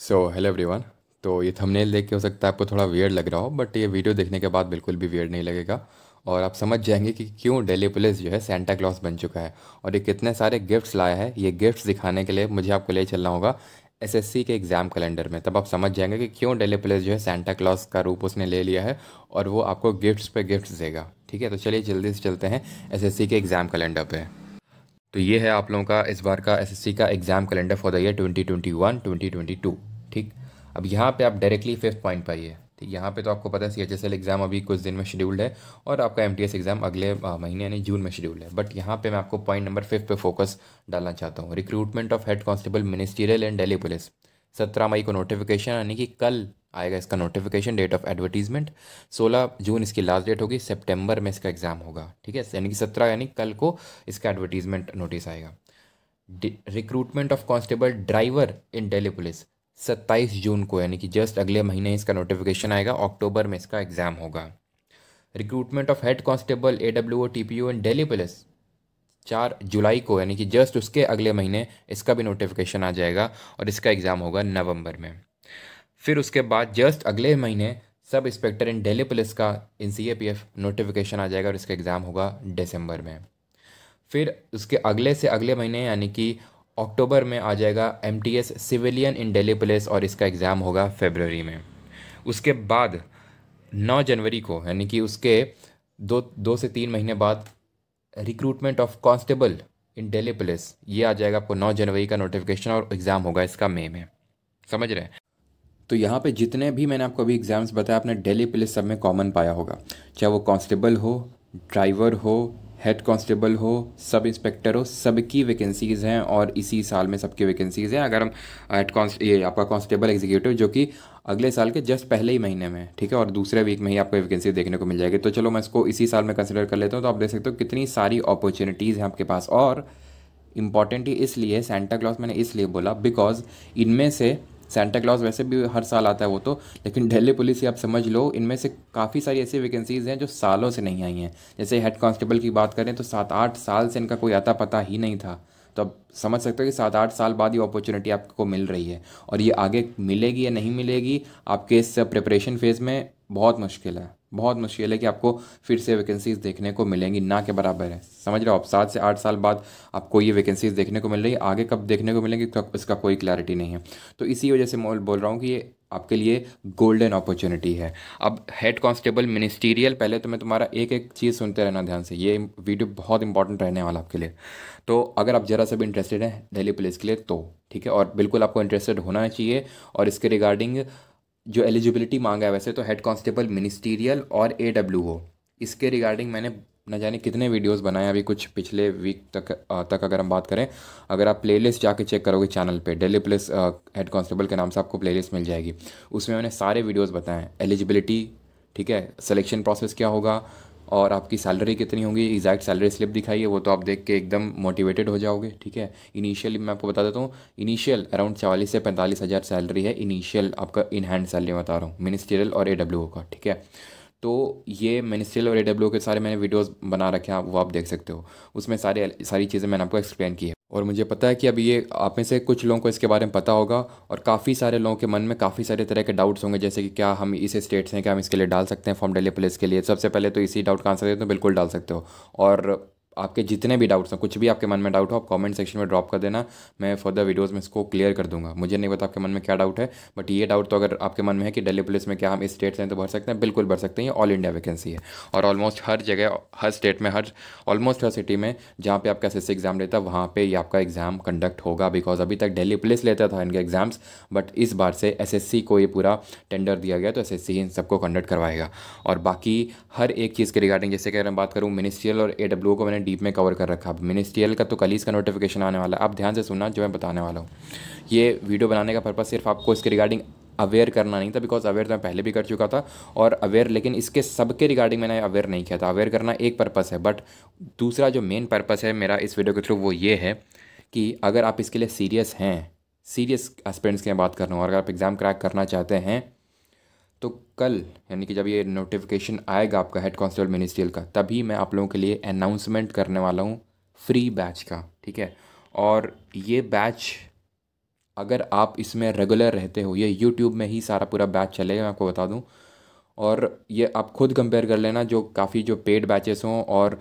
so hello everyone तो ये thumbnail देख के हो सकता है आपको थोड़ा वियर्ड लग रहा हो बट ये वीडियो देखने के बाद बिल्कुल भी वियर्ड नहीं लगेगा और आप समझ जाएंगे कि क्यों डेली पुलिस जो है सेंटा क्लॉस बन चुका है और ये कितने सारे गिफ्ट्स लाया है ये गिफ्ट्स दिखाने के लिए मुझे आपको ले चलना होगा एस के एग्ज़ाम कैलेंडर में तब आप समझ जाएंगे कि क्यों डेली पुलिस जो है सेंटा क्लॉस का रूप उसने ले लिया है और वो आपको गिफ्ट्स पे गिफ्ट देगा ठीक है तो चलिए जल्दी से चलते हैं एस के एग्ज़ाम कैलेंडर पर तो ये है आप लोगों का इस बार का एसएससी का exam calendar for the year 2021-2022 अब यहाँ पे आप डायरेक्टली फिफ्थ पॉइंट पर आइए यहाँ पे तो आपको पता है सी एच एग्ज़ाम अभी कुछ दिन में शेड्यूल्ड है और आपका एम एग्ज़ाम अगले महीने यानी जून में शेड्यूल्ड है बट यहाँ पे मैं आपको पॉइंट नंबर फिफ्थ पे फोकस डालना चाहता हूँ recruitment of head constable ministerial and Delhi police सत्रह मई को नोटिफिकेशन यानी कि कल आएगा इसका नोटिफिकेशन डेट ऑफ एडवर्टीजमेंट सोलह जून इसकी लास्ट डेट होगी सितंबर में इसका एग्ज़ाम होगा ठीक है यानी कि सत्रह यानी कल को इसका एडवर्टीजमेंट नोटिस आएगा recruitment of constable driver in Delhi police सत्ताईस जून को यानी कि जस्ट अगले महीने इसका नोटिफिकेशन आएगा अक्टूबर में इसका एग्ज़ाम होगा recruitment of head constable A W O T P U and Delhi police चार जुलाई को यानी कि जस्ट उसके अगले महीने इसका भी नोटिफिकेशन आ जाएगा और इसका एग्ज़ाम होगा नवंबर में फिर उसके बाद जस्ट अगले महीने सब इंस्पेक्टर इन डेली पुलिस का in C A P F notification आ जाएगा और इसका एग्ज़ाम होगा दिसंबर में फिर उसके अगले से अगले महीने यानी कि अक्टूबर में आ जाएगा एम सिविलियन इन डेली पुलिस और इसका एग्ज़ाम होगा फेबररी में उसके बाद 9 जनवरी को यानी कि उसके दो दो से तीन महीने बाद recruitment of constable in Delhi police ये आ जाएगा आपको 9 जनवरी का नोटिफिकेशन और एग्ज़ाम होगा इसका मई में समझ रहे हैं तो यहाँ पे जितने भी मैंने आपको अभी एग्ज़ाम्स बताया आपने डेली पुलिस सब में कॉमन पाया होगा चाहे वो कांस्टेबल हो ड्राइवर हो हेड कांस्टेबल हो सब इंस्पेक्टर हो सबकी वैकेंसीज़ हैं और इसी साल में सबकी वैकेंसीज़ हैं अगर हम हेड uh, कॉन्स्ट ये आपका कांस्टेबल एग्जीक्यूटिव जो कि अगले साल के जस्ट पहले ही महीने में ठीक है और दूसरे वीक में ही आपको वैकेंसी देखने को मिल जाएगी तो चलो मैं इसको इसी साल में कंसिडर कर लेता हूँ तो आप देख सकते हो कितनी सारी अपॉर्चुनिटीज़ हैं आपके पास और इम्पॉर्टेंट ही इसलिए सेंटा क्लॉज मैंने इसलिए बोला बिकॉज इनमें से सेंटा क्लॉज वैसे भी हर साल आता है वो तो लेकिन दिल्ली पुलिस ही आप समझ लो इनमें से काफ़ी सारी ऐसी वैकेंसीज़ हैं जो सालों से नहीं आई हैं जैसे हेड कांस्टेबल की बात करें तो सात आठ साल से इनका कोई आता पता ही नहीं था तो अब समझ सकते हो कि सात आठ साल बाद ये अपॉर्चुनिटी आपको मिल रही है और ये आगे मिलेगी या नहीं मिलेगी आपके इस प्रिपरेशन फेज़ में बहुत मुश्किल है बहुत मुश्किल है कि आपको फिर से वैकेंसीज़ देखने को मिलेंगी ना के बराबर है समझ रहे हो आप सात से आठ साल बाद आपको ये वैकेंसीज़ देखने को मिल रही है आगे कब देखने को मिलेंगी इसका कोई क्लैरिटी नहीं है तो इसी वजह से मैं बोल रहा हूँ कि ये आपके लिए गोल्डन अपॉर्चुनिटी है अब हेड कांस्टेबल मिनिस्टीरियल पहले तो मैं तुम्हारा एक एक चीज़ सुनते रहना ध्यान से ये वीडियो बहुत इंपॉर्टेंट रहने वाला आपके लिए तो अगर आप ज़रा सा भी इंटरेस्टेड हैं दिल्ली पुलिस के लिए तो ठीक है और बिल्कुल आपको इंटरेस्टेड होना चाहिए और इसके रिगार्डिंग जो एलिजिबिलिटी मांगा है वैसे तो हेड कांस्टेबल मिनिस्टीरियल और ए डब्ल्यू हो इसके रिगार्डिंग मैंने न जाने कितने वीडियोस बनाए अभी कुछ पिछले वीक तक आ, तक अगर हम बात करें अगर आप प्लेलिस्ट जाके चेक करोगे चैनल पे डेली प्लेस हेड कांस्टेबल के नाम से आपको प्लेलिस्ट मिल जाएगी उसमें मैंने सारे वीडियोस बताए हैं एलिजिबिलिटी ठीक है सिलेक्शन प्रोसेस क्या होगा और आपकी सैलरी कितनी होगी एग्जैक्ट सैलरी स्लिप दिखाई है वो तो आप देख के एकदम मोटिवेटेड हो जाओगे ठीक है इनिशियल मैं आपको बता देता हूँ इनिशियल अराउंड चालीस से पैंतालीस हज़ार सैलरी है इनिशियल आपका इन हैंड सैलरी बता रहा हूँ मिनिस्ट्रियल और ए का ठीक है तो ये मिनिस्ट्रियल और ए के सारे मैंने वीडियोज़ बना रखे हैं वो आप देख सकते हो उसमें सारे सारी चीज़ें मैंने आपको एक्सप्लेन की है और मुझे पता है कि अब ये आप में से कुछ लोगों को इसके बारे में पता होगा और काफ़ी सारे लोगों के मन में काफ़ी सारे तरह के डाउट्स होंगे जैसे कि क्या हम इस स्टेट से हैं क्या हम इसके लिए डाल सकते हैं फॉर्म डेली पुलिस के लिए सबसे पहले तो इसी डाउट का आंसर देते तो बिल्कुल डाल सकते हो और आपके जितने भी डाउट्स हैं कुछ भी आपके मन में डाउट हो आप कमेंट सेक्शन में ड्रॉप कर देना मैं फर्दर वीडियोस में इसको क्लियर कर दूंगा मुझे नहीं पता आपके मन में क्या डाउट है बट ये डाउट तो अगर आपके मन में है कि दिल्ली पुलिस में क्या हम इस स्टेट से तो भर सकते हैं बिल्कुल भर सकते हैं ऑल इंडिया वैकेंसी है और ऑलमोस्ट हर जगह हर स्टेट में हर ऑलमोस्ट हर सिटी में जहाँ पर आपका एस एग्ज़ाम लेता है वहाँ पर ही आपका एग्ज़ाम कंडक्ट होगा बिकॉज अभी तक डेली पुलिस लेता था इनके एग्ज़ाम्स बट इस बार से एस को ये पूरा टेंडर दिया गया तो एस इन सबको कंडक्ट करवाएगा और बाकी हर एक चीज़ के रिगार्डिंग जैसे कि अगर मैं बात करूँ मिनिस्ट्रियल और ए को मैंने डीप में कवर कर रखा है मिनिस्ट्रियल का तो कल इसका नोटिफिकेशन आने वाला है आप ध्यान से सुनना जो मैं बताने वाला हूँ ये वीडियो बनाने का पर्पज़ सिर्फ आपको इसके रिगार्डिंग अवेयर करना नहीं था बिकॉज अवेयर तो मैं पहले भी कर चुका था और अवेयर लेकिन इसके सबके रिगार्डिंग मैंने अवेयर नहीं किया था अवेयर करना एक पर्पस है बट दूसरा जो मेन पर्पस है मेरा इस वीडियो के थ्रू वो ये है कि अगर आप इसके लिए सीरियस हैं सीरियस एस्पेंट्स की मैं बात कर रहा हूँ और अगर आप एग्ज़ाम क्रैक करना चाहते हैं तो कल यानी कि जब ये नोटिफिकेशन आएगा आपका हेड कांस्टेबल मिनिस्ट्रियल का तभी मैं आप लोगों के लिए अनाउंसमेंट करने वाला हूँ फ्री बैच का ठीक है और ये बैच अगर आप इसमें रेगुलर रहते हो ये यूट्यूब में ही सारा पूरा बैच चलेगा मैं आपको बता दूँ और ये आप खुद कंपेयर कर लेना जो काफ़ी जो पेड बैचेस हों और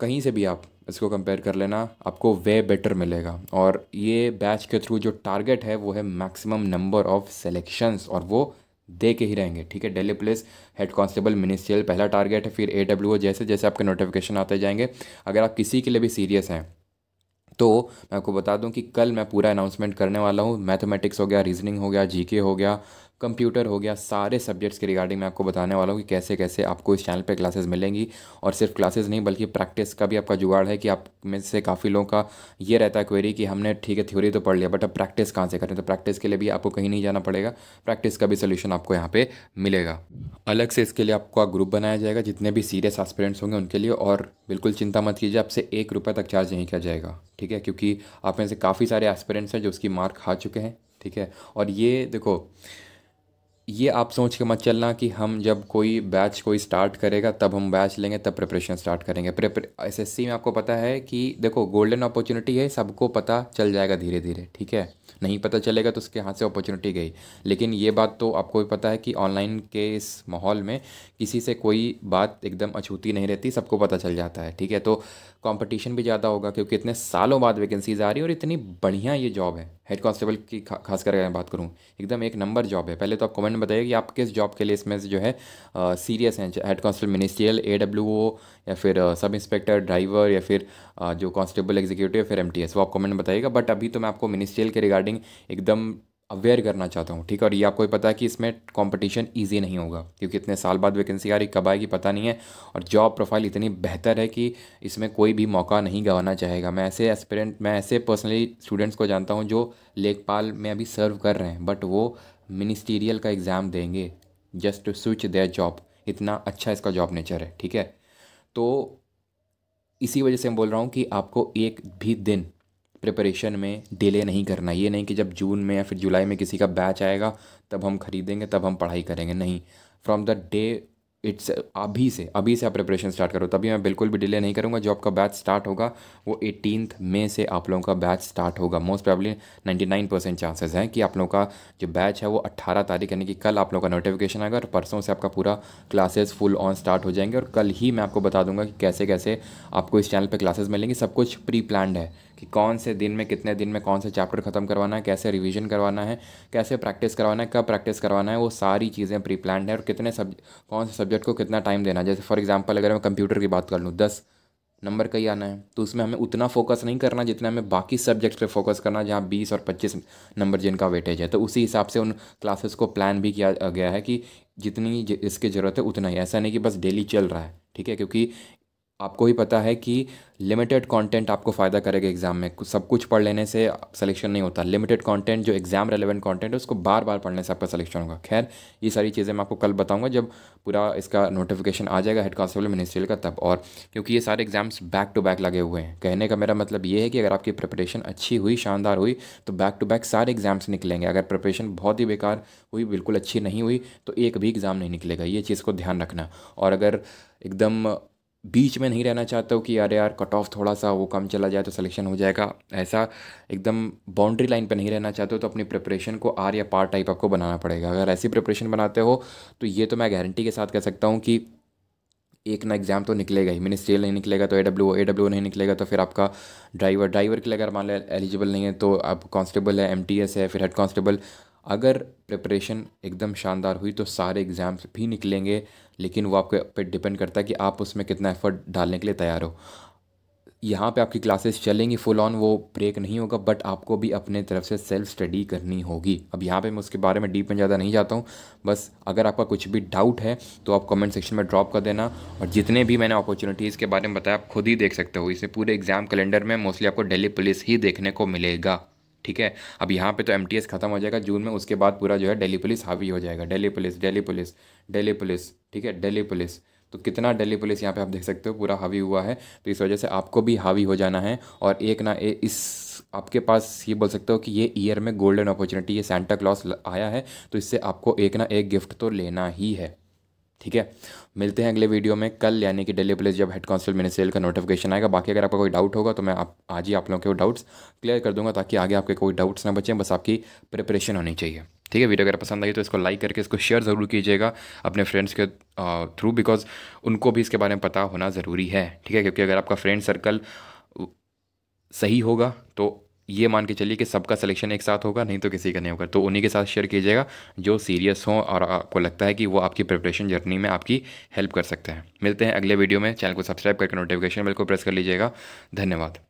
कहीं से भी आप इसको कंपेयर कर लेना आपको वे बेटर मिलेगा और ये बैच के थ्रू जो टारगेट है वो है मैक्सिमम नंबर ऑफ़ सेलेक्शंस और वो दे के ही रहेंगे ठीक है Delhi police head constable ministerial पहला टारगेट है फिर ए डब्ल्यू जैसे जैसे आपके नोटिफिकेशन आते जाएंगे अगर आप किसी के लिए भी सीरियस हैं तो मैं आपको बता दूं कि कल मैं पूरा अनाउंसमेंट करने वाला हूँ मैथमेटिक्स हो गया रीजनिंग हो गया जीके हो गया कंप्यूटर हो गया सारे सब्जेक्ट्स के रिगार्डिंग मैं आपको बताने वाला हूँ कि कैसे कैसे आपको इस चैनल पे क्लासेस मिलेंगी और सिर्फ क्लासेस नहीं बल्कि प्रैक्टिस का भी आपका जुगाड़ है कि आप में से काफ़ी लोगों का ये रहता है क्वेरी कि हमने ठीक है थ्योरी तो पढ़ लिया बट अब प्रैक्टिस कहाँ से करें तो प्रैक्टिस के लिए भी आपको कहीं नहीं जाना पड़ेगा प्रैक्टिस का भी सोल्यूशन आपको यहाँ पर मिलेगा अलग से इसके लिए आपको ग्रुप बनाया जाएगा जितने भी सीरियस एस्पिरेंट्स होंगे उनके लिए और बिल्कुल चिंता मत कीजिए आपसे एक रुपये तक चार्ज नहीं किया जाएगा ठीक है क्योंकि आप में से काफ़ी सारे एस्पिरेंट्स हैं जो उसकी मार्क खा चुके हैं ठीक है और ये देखो ये आप सोच के मत चलना कि हम जब कोई बैच कोई स्टार्ट करेगा तब हम बैच लेंगे तब प्रिपरेशन स्टार्ट करेंगे एस एस सी में आपको पता है कि देखो गोल्डन अपॉर्चुनिटी है सबको पता चल जाएगा धीरे धीरे ठीक है नहीं पता चलेगा तो उसके हाथ से अपॉर्चुनिटी गई लेकिन ये बात तो आपको भी पता है कि ऑनलाइन के इस माहौल में किसी से कोई बात एकदम अछूती नहीं रहती सबको पता चल जाता है ठीक है तो कंपटीशन भी ज़्यादा होगा क्योंकि इतने सालों बाद वैकेंसीज आ रही है और इतनी बढ़िया ये जॉब है हेड कॉन्स्टेबल की खासकर खास मैं बात करूँ एकदम एक नंबर जॉब है पहले तो आप कमेंट आपने बताया कि आप किस जॉब के लिए इसमें से जो है सीरियस हैं head constable ministerial A W O या फिर सब इंस्पेक्टर ड्राइवर या फिर आ, जो कांस्टेबल एग्जीक्यूटिव फिर एम वो आप कमेंट बताइएगा बट अभी तो मैं आपको मिनिस्ट्रियल के रिगार्डिंग एकदम अवेयर करना चाहता हूँ ठीक है और ये आपको पता है कि इसमें कंपटीशन इजी नहीं होगा क्योंकि इतने साल बाद वैकेंसी आ रही कब आएगी पता नहीं है और जॉब प्रोफाइल इतनी बेहतर है कि इसमें कोई भी मौका नहीं गंवाना चाहेगा मैं ऐसे एस्पिरेंट मैं ऐसे पर्सनली स्टूडेंट्स को जानता हूँ जो लेखपाल में अभी सर्व कर रहे हैं बट वो मिनिस्टीरियल का एग्ज़ाम देंगे just to switch their job इतना अच्छा इसका जॉब नेचर है ठीक है तो इसी वजह से मैं बोल रहा हूँ कि आपको एक भी दिन प्रिपरेशन में डिले नहीं करना ये नहीं कि जब जून में या फिर जुलाई में किसी का बैच आएगा तब हम खरीदेंगे तब हम पढ़ाई करेंगे नहीं फ्रॉम द डे इट्स अभी से अभी से आप प्रिपरेशन स्टार्ट करो तभी मैं बिल्कुल भी डिले नहीं करूँगा जो आपका बैच स्टार्ट होगा वो एटीन मे से आप लोगों का बैच स्टार्ट होगा मोस्ट प्रॉब्ली 99 परसेंट चांसेज हैं कि आप लोगों का जो बैच है वो 18 तारीख यानी कि कल आप लोगों का नोटिफिकेशन आएगा और परसों से आपका पूरा क्लासेस फुल ऑन स्टार्ट हो जाएंगे और कल ही मैं आपको बता दूंगा कि कैसे कैसे आपको इस चैनल पर क्लासेज मिलेंगी सब कुछ प्री प्लान है कि कौन से दिन में कितने दिन में कौन सा चैप्टर ख़त्म करवाना है कैसे रिवीजन करवाना है कैसे प्रैक्टिस करवाना है कब प्रैक्टिस करवाना है वो सारी चीज़ें प्री प्लान है और कितने सब कौन से सब्जेक्ट को कितना टाइम देना है जैसे फॉर एग्जाम्पल अगर मैं कंप्यूटर की बात कर लूँ दस नंबर का ही आना है तो उसमें हमें उतना फोकस नहीं करना जितना हमें बाकी सब्जेक्ट्स पे फोकस करना जहाँ बीस और पच्चीस नंबर जिनका वेटेज है तो उसी हिसाब से उन क्लासेस को प्लान भी किया गया है कि जितनी इसकी ज़रूरत है उतना ही ऐसा नहीं कि बस डेली चल रहा है ठीक है क्योंकि आपको ही पता है कि लिमिटेड कंटेंट आपको फ़ायदा करेगा एग्ज़ाम में सब कुछ पढ़ लेने से सिलेक्शन नहीं होता लिमिटेड कंटेंट जो एग्ज़ाम रेलेवेंट कंटेंट है उसको बार बार पढ़ने से आपका सिलेक्शन होगा खैर ये सारी चीज़ें मैं आपको कल बताऊंगा जब पूरा इसका नोटिफिकेशन आ जाएगा हेड कॉन्स्टेबल मिनिस्ट्रियल का तब और क्योंकि ये सारे एग्ज़ाम्स बैक टू बैक लगे हुए हैं कहने का मेरा मतलब ये है कि अगर आपकी प्रिपरेशन अच्छी हुई शानदार हुई तो बैक टू बैक सारे एग्ज़ाम्स निकलेंगे अगर प्रिपरेशन बहुत ही बेकार हुई बिल्कुल अच्छी नहीं हुई तो एक भी एग्ज़ाम नहीं निकलेगा ये चीज़ को ध्यान रखना और अगर एकदम बीच में नहीं रहना चाहता हूँ कि यार यार कट ऑफ थोड़ा सा वो कम चला जाए तो सिलेक्शन हो जाएगा ऐसा एकदम बाउंड्री लाइन पे नहीं रहना चाहते हो तो अपनी प्रिपरेशन को आर या पार टाइप आपको बनाना पड़ेगा अगर ऐसी प्रिपरेशन बनाते हो तो ये तो मैं गारंटी के साथ कह सकता हूँ कि एक ना एग्ज़ाम तो निकलेगा ही सेल नहीं निकलेगा तो ए डब्ल्यू ए डब्ल्यू नहीं निकलेगा तो फिर आपका ड्राइवर ड्राइवर के लिए अगर मान लें एलिजिबल नहीं है तो आप कांस्टेबल है एम है फिर हेड कांस्टेबल अगर प्रिपरेशन एकदम शानदार हुई तो सारे एग्ज़ाम्स भी निकलेंगे लेकिन वो आपके पे डिपेंड करता है कि आप उसमें कितना एफर्ट डालने के लिए तैयार हो यहाँ पे आपकी क्लासेस चलेंगी फुल ऑन वो ब्रेक नहीं होगा बट आपको भी अपने तरफ से सेल्फ स्टडी करनी होगी अब यहाँ पे मैं उसके बारे में डीप में ज़्यादा नहीं जाता हूँ बस अगर आपका कुछ भी डाउट है तो आप कमेंट सेक्शन में ड्रॉप कर देना और जितने भी मैंने अपॉर्चुनिटीज़ के बारे में बताया आप खुद ही देख सकते हो इसे पूरे एग्ज़ाम कैलेंडर में मोस्टली आपको डेली पुलिस ही देखने को मिलेगा ठीक है अब यहाँ पे तो एम ख़त्म हो जाएगा जून में उसके बाद पूरा जो है डेली पुलिस हावी हो जाएगा Delhi police Delhi police Delhi police ठीक है डेली पुलिस तो कितना डेली पुलिस यहाँ पे आप देख सकते हो पूरा हावी हुआ है तो इस वजह से आपको भी हावी हो जाना है और एक ना ए, इस आपके पास ये बोल सकते हो कि ये ईयर में गोल्डन अपॉर्चुनिटी ये सेंटा क्लॉस आया है तो इससे आपको एक ना एक गिफ्ट तो लेना ही है ठीक है मिलते हैं अगले वीडियो में कल यानी कि डेली पुलिस जब हेड कांस्टेबल मेरे सेल का नोटिफिकेशन आएगा बाकी अगर आपका कोई डाउट होगा तो मैं आप आज ही आप लोगों के वो डाउट्स क्लियर कर दूंगा ताकि आगे आपके कोई डाउट्स ना बचें बस आपकी प्रिपरेशन होनी चाहिए ठीक है वीडियो अगर पसंद आई तो इसको लाइक करके इसको शेयर ज़रूर कीजिएगा अपने फ्रेंड्स के थ्रू बिकॉज उनको भी इसके बारे में पता होना ज़रूरी है ठीक है क्योंकि अगर आपका फ्रेंड सर्कल सही होगा तो ये मान के चलिए कि सबका सिलेक्शन एक साथ होगा नहीं तो किसी का नहीं होगा तो उन्हीं के साथ शेयर कीजिएगा जो सीरियस हों और आपको लगता है कि वो आपकी प्रिपरेशन जर्नी में आपकी हेल्प कर सकते हैं मिलते हैं अगले वीडियो में चैनल को सब्सक्राइब करके नोटिफिकेशन बिल को प्रेस कर लीजिएगा धन्यवाद